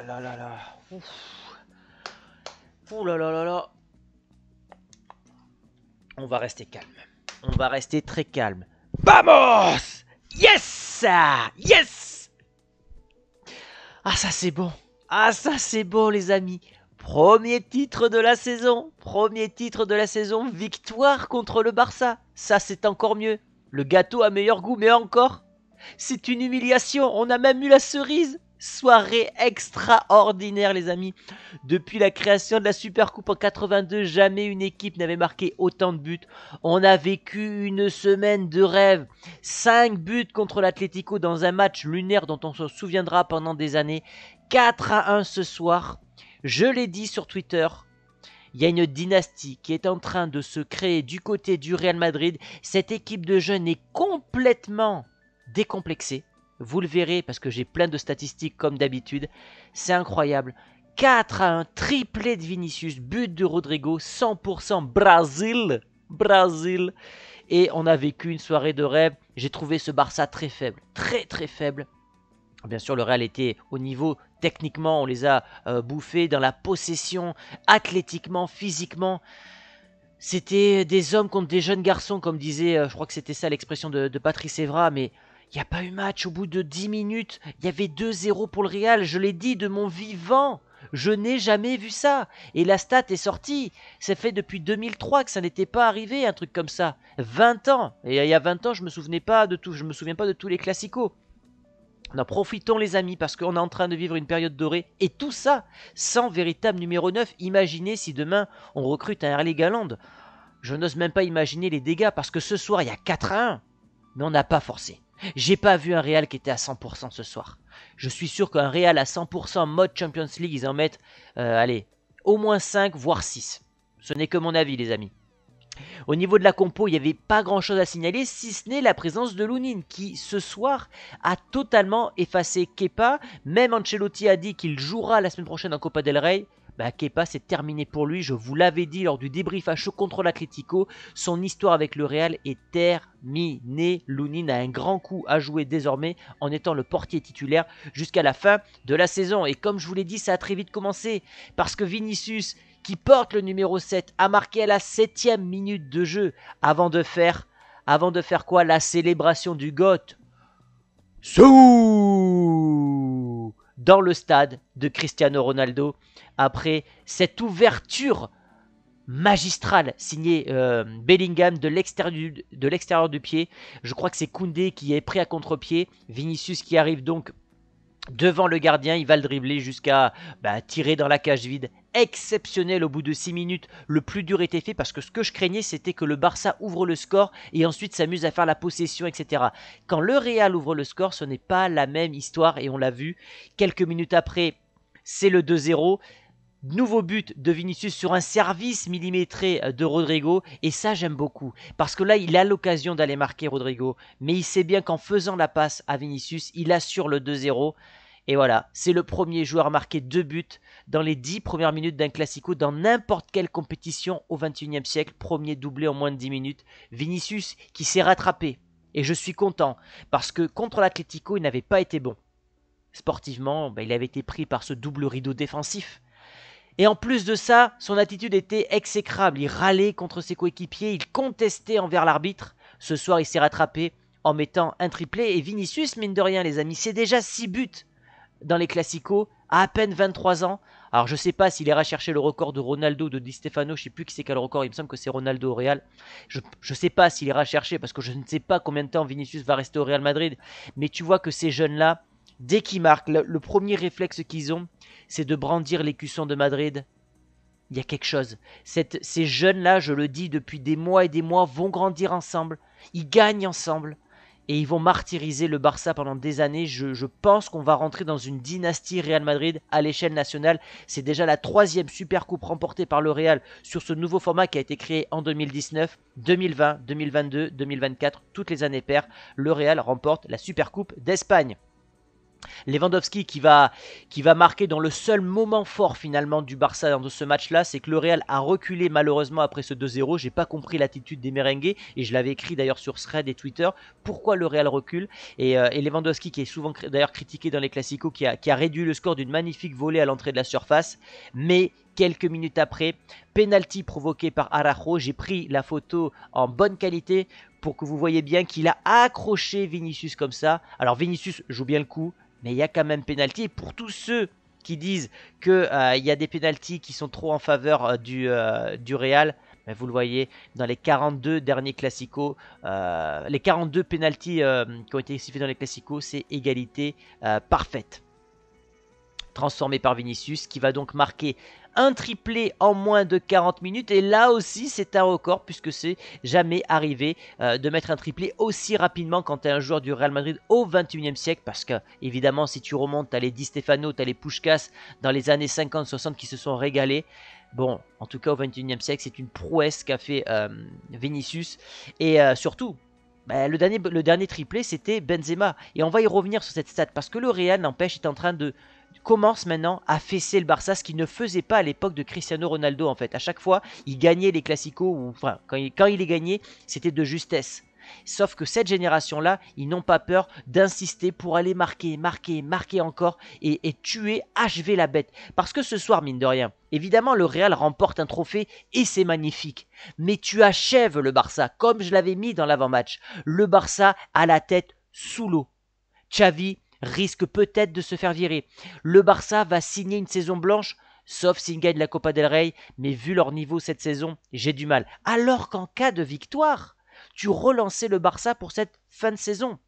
là là là là là là là. On va rester calme. On va rester très calme. Vamos Yes Yes Ah ça c'est bon. Ah ça c'est bon les amis. Premier titre de la saison. Premier titre de la saison. Victoire contre le Barça. Ça c'est encore mieux. Le gâteau a meilleur goût mais encore. C'est une humiliation. On a même eu la cerise soirée extraordinaire les amis. Depuis la création de la Super Coupe en 82, jamais une équipe n'avait marqué autant de buts. On a vécu une semaine de rêve. 5 buts contre l'Atlético dans un match lunaire dont on se souviendra pendant des années. 4 à 1 ce soir. Je l'ai dit sur Twitter, il y a une dynastie qui est en train de se créer du côté du Real Madrid. Cette équipe de jeunes est complètement décomplexée. Vous le verrez parce que j'ai plein de statistiques comme d'habitude. C'est incroyable. 4 à 1, triplé de Vinicius, but de Rodrigo, 100% Brésil. Brésil. Et on a vécu une soirée de rêve. J'ai trouvé ce Barça très faible, très très faible. Bien sûr, le Real était au niveau techniquement, on les a euh, bouffés dans la possession, athlétiquement, physiquement. C'était des hommes contre des jeunes garçons, comme disait, euh, je crois que c'était ça l'expression de, de Patrice Evra, mais il n'y a pas eu match. Au bout de 10 minutes, il y avait 2-0 pour le Real. Je l'ai dit de mon vivant. Je n'ai jamais vu ça. Et la stat est sortie. C'est fait depuis 2003 que ça n'était pas arrivé, un truc comme ça. 20 ans. Et il y a 20 ans, je me souvenais pas de tout. Je me souviens pas de tous les classicos. En profitons les amis parce qu'on est en train de vivre une période dorée et tout ça sans véritable numéro 9. Imaginez si demain on recrute un Harley galande Je n'ose même pas imaginer les dégâts parce que ce soir il y a 4 1, mais on n'a pas forcé. J'ai pas vu un Real qui était à 100% ce soir. Je suis sûr qu'un Real à 100% mode Champions League, ils en mettent, euh, allez, au moins 5, voire 6. Ce n'est que mon avis, les amis. Au niveau de la compo, il n'y avait pas grand chose à signaler, si ce n'est la présence de Lunin, qui ce soir a totalement effacé Kepa. Même Ancelotti a dit qu'il jouera la semaine prochaine en Copa del Rey bah, Kepa c'est terminé pour lui, je vous l'avais dit lors du débrief à chaud contre l'Atlético, son histoire avec le Real est terminée. Lounine a un grand coup à jouer désormais en étant le portier titulaire jusqu'à la fin de la saison. Et comme je vous l'ai dit, ça a très vite commencé parce que Vinicius qui porte le numéro 7 a marqué à la 7 minute de jeu avant de faire avant de faire quoi la célébration du GOT. Sous dans le stade de Cristiano Ronaldo après cette ouverture magistrale signée euh, Bellingham de l'extérieur du, pied. Je crois que c'est Koundé qui est pris à contre-pied. Vinicius qui arrive donc devant le gardien, il va le dribbler jusqu'à bah, tirer dans la cage vide exceptionnel au bout de 6 minutes. Le plus dur était fait parce que ce que je craignais, c'était que le Barça ouvre le score et ensuite s'amuse à faire la possession, etc. Quand le Real ouvre le score, ce n'est pas la même histoire et on l'a vu. Quelques minutes après, c'est le 2-0. Nouveau but de Vinicius sur un service millimétré euh, de Rodrigo et ça j'aime beaucoup parce que là il a l'occasion d'aller marquer Rodrigo mais il sait bien qu'en faisant la passe à Vinicius il assure le 2-0 et voilà, c'est le premier joueur à marquer deux buts dans les dix premières minutes d'un classico dans n'importe quelle compétition au XXIe siècle. Premier doublé en moins de dix minutes. Vinicius qui s'est rattrapé. Et je suis content parce que contre l'Atlético, il n'avait pas été bon. Sportivement, ben, il avait été pris par ce double rideau défensif. Et en plus de ça, son attitude était exécrable. Il râlait contre ses coéquipiers, il contestait envers l'arbitre. Ce soir, il s'est rattrapé en mettant un triplé. Et Vinicius, mine de rien, les amis, c'est déjà six buts dans les classicos, à peine 23 ans. Alors je sais pas s'il ira chercher le record de Ronaldo, de Di Stefano, je sais plus qui c'est le record, il me semble que c'est Ronaldo au Real. Je, je sais pas s'il ira chercher parce que je ne sais pas combien de temps Vinicius va rester au Real Madrid. Mais tu vois que ces jeunes-là, dès qu'ils marquent, le, premier réflexe qu'ils ont, c'est de brandir l'écusson de Madrid. Il y a quelque chose. ces jeunes-là, je le dis depuis des mois et des mois, vont grandir ensemble. Ils gagnent ensemble et ils vont martyriser le Barça pendant des années. Je, pense qu'on va rentrer dans une dynastie Real Madrid à l'échelle nationale. C'est déjà la troisième super coupe remportée par le Real sur ce nouveau format qui a été créé en 2019, 2020, 2022, 2024, toutes les années paires. Le Real remporte la super coupe d'Espagne. Lewandowski qui va, qui va marquer dans le seul moment fort finalement du Barça dans ce match-là, c'est que le Real a reculé malheureusement après ce 2-0. J'ai pas compris l'attitude des merengues et je l'avais écrit d'ailleurs sur Thread et Twitter pourquoi le Real recule. Et, euh, Lewandowski qui est souvent d'ailleurs critiqué dans les classicos, qui a, qui a réduit le score d'une magnifique volée à l'entrée de la surface, mais quelques minutes après. Penalty provoqué par Arajo. J'ai pris la photo en bonne qualité pour que vous voyez bien qu'il a accroché Vinicius comme ça. Alors Vinicius joue bien le coup, mais il y a quand même penalty. pour tous ceux qui disent qu'il euh, y a des pénalty qui sont trop en faveur euh, euh, du, Real, mais ben, vous le voyez, dans les 42 derniers classicos, les 42 pénalty qui ont été sifflés dans les classicos, c'est égalité parfaite transformé par Vinicius, qui va donc marquer un triplé en moins de 40 minutes. Et là aussi, c'est un record puisque c'est jamais arrivé euh, de mettre un triplé aussi rapidement quand tu es un joueur du Real Madrid au 21e siècle. Parce que, évidemment, si tu remontes, à les Di Stefano, tu les Pushkas dans les années 50-60 qui se sont régalés. Bon, en tout cas, au 21e siècle, c'est une prouesse qu'a fait euh, Vinicius. Et euh, surtout, bah, le, dernier, triplé, c'était Benzema. Et on va y revenir sur cette stat parce que le Real, n'empêche, est en train de commence maintenant à fesser le Barça, ce qu'il ne faisait pas à l'époque de Cristiano Ronaldo en fait. À chaque fois, il gagnait les classicos, ou enfin, quand il, quand il les gagnait, c'était de justesse. Sauf que cette génération-là, ils n'ont pas peur d'insister pour aller marquer, marquer, marquer encore et, tuer, achever la bête. Parce que ce soir, mine de rien, Évidemment, le Real remporte un trophée et c'est magnifique. Mais tu achèves le Barça, comme je l'avais mis dans l'avant-match. Le Barça a la tête sous l'eau. Xavi risque peut-être de se faire virer. Le Barça va signer une saison blanche, sauf s'il gagne la Copa del Rey, mais vu leur niveau cette saison, j'ai du mal. Alors qu'en cas de victoire, tu relançais le Barça pour cette fin de saison.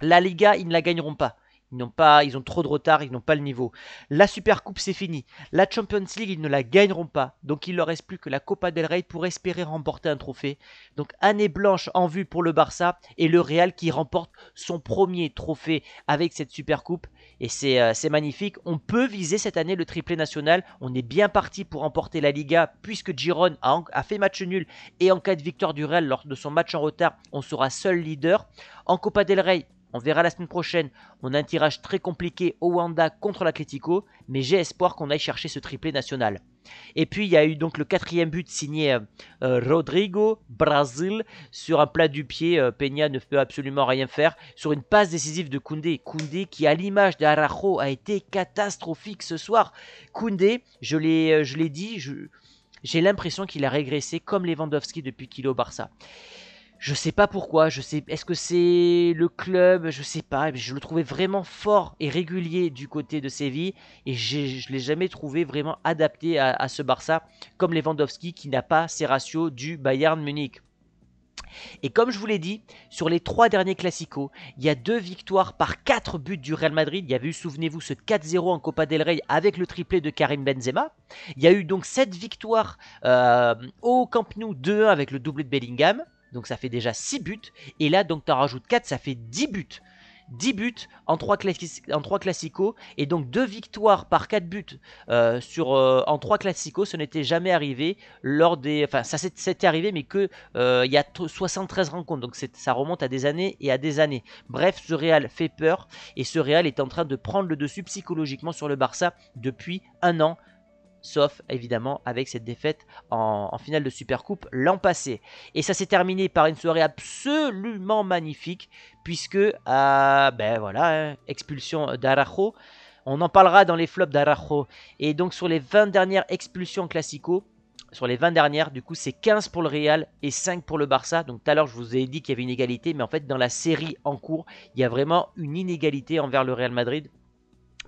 La Liga, ils ne la gagneront pas. Ils n'ont pas, ils ont trop de retard, ils n'ont pas le niveau. La Super Coupe, c'est fini. La Champions League, ils ne la gagneront pas. Donc il leur reste plus que la Copa del Rey pour espérer remporter un trophée. Donc année blanche en vue pour le Barça et le Real qui remporte son premier trophée avec cette Super Coupe. Et euh, c'est magnifique. On peut viser cette année le triplé national. On est bien parti pour remporter la Liga puisque Giron a fait match nul. Et en cas de victoire du Real lors de son match en retard, on sera seul leader. En Copa del Rey, on verra la semaine prochaine. On a un tirage très compliqué au Wanda contre l'Atlético, mais j'ai espoir qu'on aille chercher ce triplé national. Et puis il y a eu donc le quatrième but signé euh, euh, Rodrigo Brasil sur un plat du pied. Euh, Peña ne peut absolument rien faire sur une passe décisive de Koundé. Koundé qui, à l'image d'Arajo, a été catastrophique ce soir. Koundé, je l'ai, je dit, j'ai l'impression qu'il a régressé comme Lewandowski depuis Kilo Barça. Je sais pas pourquoi, je sais est-ce que c'est le club, je sais pas, je le trouvais vraiment fort et régulier du côté de Séville et je ne l'ai jamais trouvé vraiment adapté à, ce Barça comme Lewandowski qui n'a pas ses ratios du Bayern Munich. Et comme je vous l'ai dit, sur les trois derniers classicos, il y a deux victoires par quatre buts du Real Madrid. Il y avait eu, souvenez-vous, ce 4-0 en Copa del Rey avec le triplé de Karim Benzema. Il y a eu donc cette victoires euh, au Camp Nou 2-1 avec le doublé de Bellingham. Donc ça fait déjà 6 buts. Et là, donc tu en rajoutes 4, ça fait 10 buts. 10 buts en 3, en classicos et donc 2 victoires par 4 buts euh, sur, euh, en 3 classicos. Ce n'était jamais arrivé lors des. Enfin, ça s'était arrivé, mais qu'il euh, il y a 73 rencontres. Donc ça remonte à des années et à des années. Bref, ce Real fait peur et ce Real est en train de prendre le dessus psychologiquement sur le Barça depuis un an sauf évidemment avec cette défaite en, finale de Supercoupe l'an passé. Et ça s'est terminé par une soirée absolument magnifique, puisque, euh, ben voilà, hein, expulsion d'Arajo. On en parlera dans les flops d'Arajo. Et donc sur les 20 dernières expulsions classiques sur les 20 dernières, du coup, c'est 15 pour le Real et 5 pour le Barça. Donc, tout à l'heure, je vous ai dit qu'il y avait une égalité, mais en fait, dans la série en cours, il y a vraiment une inégalité envers le Real Madrid.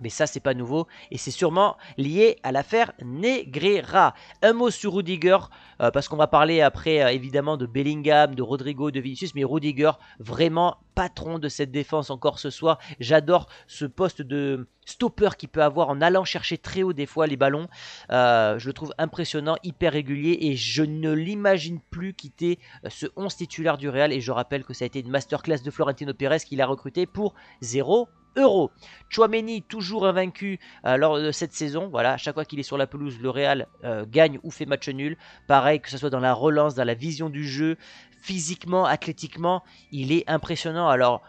Mais ça, c'est pas nouveau et c'est sûrement lié à l'affaire Negreira. Un mot sur Rudiger, euh, parce qu'on va parler après euh, évidemment de Bellingham, de Rodrigo, de Vinicius, mais Rudiger, vraiment patron de cette défense encore ce soir. J'adore ce poste de stopper qu'il peut avoir en allant chercher très haut des fois les ballons. Euh, je le trouve impressionnant, hyper régulier et je ne l'imagine plus quitter ce 11 titulaire du Real. Et je rappelle que ça a été une masterclass de Florentino Pérez qui a recruté pour 0 Euro. Chouameni, toujours invaincu euh, lors de cette saison. Voilà, à chaque fois qu'il est sur la pelouse, le Real euh, gagne ou fait match nul. Pareil, que ce soit dans la relance, dans la vision du jeu, physiquement, athlétiquement, il est impressionnant. Alors,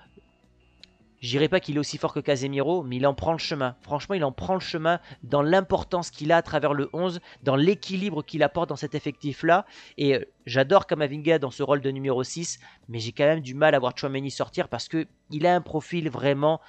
je dirais pas qu'il est aussi fort que Casemiro, mais il en prend le chemin. Franchement, il en prend le chemin dans l'importance qu'il a à travers le 11, dans l'équilibre qu'il apporte dans cet effectif-là. Et euh, j'adore Kamavinga dans ce rôle de numéro 6, mais j'ai quand même du mal à voir Chouameni sortir parce que il a un profil vraiment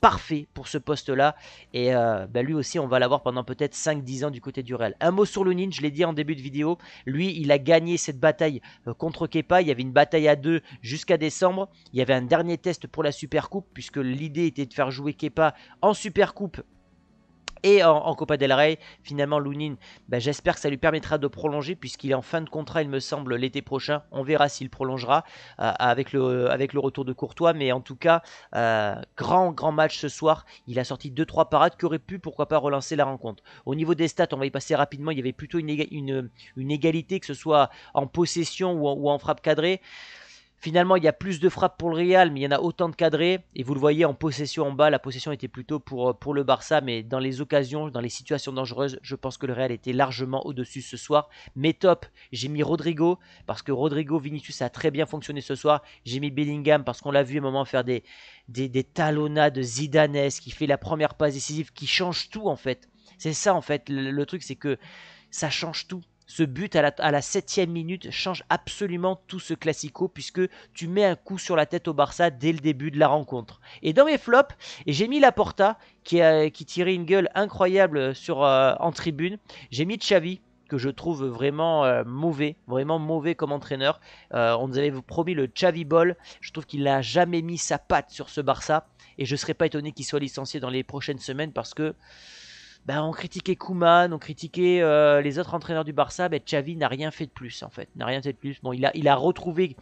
parfait pour ce poste-là. Et euh, bah, lui aussi, on va l'avoir pendant peut-être 5-10 ans du côté du Real. Un mot sur Lunin, je l'ai dit en début de vidéo. Lui, il a gagné cette bataille euh, contre Kepa. Il y avait une bataille à deux jusqu'à décembre. Il y avait un dernier test pour la Supercoupe, puisque l'idée était de faire jouer Kepa en Supercoupe et en, Copa del Rey, finalement, Lounine, bah, j'espère que ça lui permettra de prolonger, puisqu'il est en fin de contrat, il me semble, l'été prochain. On verra s'il prolongera euh, avec, le, avec le retour de Courtois. Mais en tout cas, euh, grand, grand match ce soir. Il a sorti 2-3 parades qui auraient pu, pourquoi pas, relancer la rencontre. Au niveau des stats, on va y passer rapidement. Il y avait plutôt une, une, égalité, que ce soit en possession ou ou en frappe cadrée. Finalement, il y a plus de frappes pour le Real, mais il y en a autant de cadrés. Et vous le voyez en possession en bas, la possession était plutôt pour, euh, pour le Barça, mais dans les occasions, dans les situations dangereuses, je pense que le Real était largement au-dessus ce soir. Mais top, j'ai mis Rodrigo, parce que Rodrigo Vinicius a très bien fonctionné ce soir. J'ai mis Bellingham, parce qu'on l'a vu à un moment faire des, des, des talonnades Zidanes, qui fait la première passe décisive, qui change tout en fait. C'est ça en fait, le truc c'est que ça change tout. Ce but à la, à la septième minute change absolument tout ce classico puisque tu mets un coup sur la tête au Barça dès le début de la rencontre. Et dans mes flops, j'ai mis Laporta qui, qui tirait une gueule incroyable sur, euh, en tribune. J'ai mis Xavi que je trouve vraiment euh, mauvais, vraiment mauvais comme entraîneur. Euh, on nous avait promis le Xavi Ball. Je trouve qu'il n'a jamais mis sa patte sur ce Barça. Et je ne serais pas étonné qu'il soit licencié dans les prochaines semaines parce que bah, on critiquait Kuman, on critiquait euh, les autres entraîneurs du Barça, mais Xavi n'a rien fait de plus en fait, n'a rien fait de plus. Bon, il a, il a retrouvé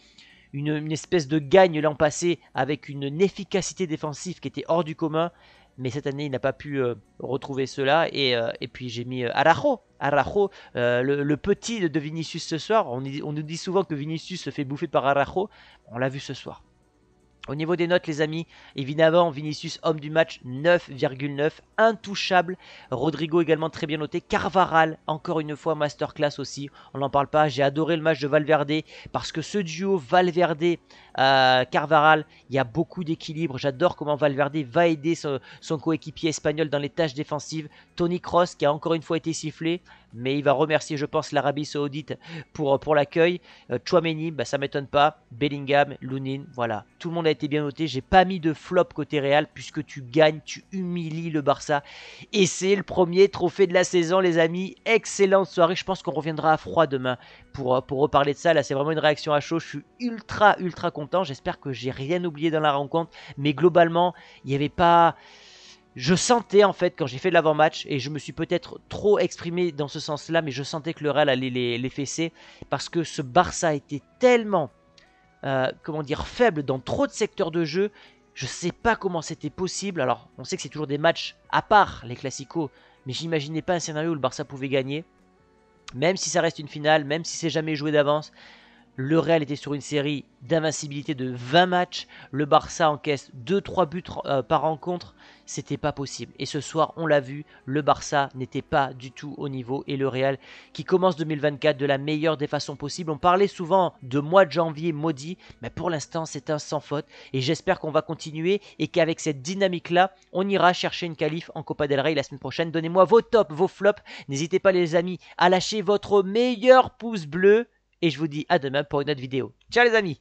une, espèce de gagne l'an passé avec une efficacité défensive qui était hors du commun, mais cette année il n'a pas pu euh, retrouver cela. Euh, et, puis j'ai mis Arajo, le, petit de Vinicius ce soir. On, on, nous dit souvent que Vinicius se fait bouffer par Arajo, on l'a vu ce soir. Au niveau des notes, les amis, évidemment, Vinicius, homme du match, 9,9, intouchable. Rodrigo également très bien noté. Carvaral, encore une fois, masterclass aussi. On n'en parle pas. J'ai adoré le match de Valverde parce que ce duo Valverde-Carvaral, euh, il y a beaucoup d'équilibre. J'adore comment Valverde va aider son, son coéquipier espagnol dans les tâches défensives. Tony Cross, qui a encore une fois été sifflé, mais il va remercier, je pense, l'Arabie Saoudite pour, pour l'accueil. Euh, Chouameni, bah, ça m'étonne pas. Bellingham, Lounine, voilà. Tout le monde a été bien noté. J'ai pas mis de flop côté Real puisque tu gagnes, tu humilies le Barça. Et c'est le premier trophée de la saison, les amis. Excellente soirée. Je pense qu'on reviendra à froid demain pour, pour reparler de ça. Là, c'est vraiment une réaction à chaud. Je suis ultra, ultra content. J'espère que j'ai rien oublié dans la rencontre. Mais globalement, il n'y avait pas je sentais en fait quand j'ai fait l'avant-match, et je me suis peut-être trop exprimé dans ce sens-là, mais je sentais que le Real allait les, fesser, parce que ce Barça était tellement, euh, comment dire, faible dans trop de secteurs de jeu, je ne sais pas comment c'était possible, alors on sait que c'est toujours des matchs à part les classicaux, mais j'imaginais pas un scénario où le Barça pouvait gagner, même si ça reste une finale, même si c'est jamais joué d'avance, le Real était sur une série d'invincibilité de 20 matchs. Le Barça encaisse 2-3 buts euh, par rencontre. C'était pas possible. Et ce soir, on l'a vu, le Barça n'était pas du tout au niveau. Et le Real qui commence 2024 de la meilleure des façons possibles. On parlait souvent de mois de janvier maudit, mais pour l'instant, c'est un sans faute. Et j'espère qu'on va continuer et qu'avec cette dynamique-là, on ira chercher une qualif en Copa del Rey la semaine prochaine. Donnez-moi vos tops, vos flops. N'hésitez pas, les amis, à lâcher votre meilleur pouce bleu et je vous dis à demain pour une autre vidéo. Ciao les amis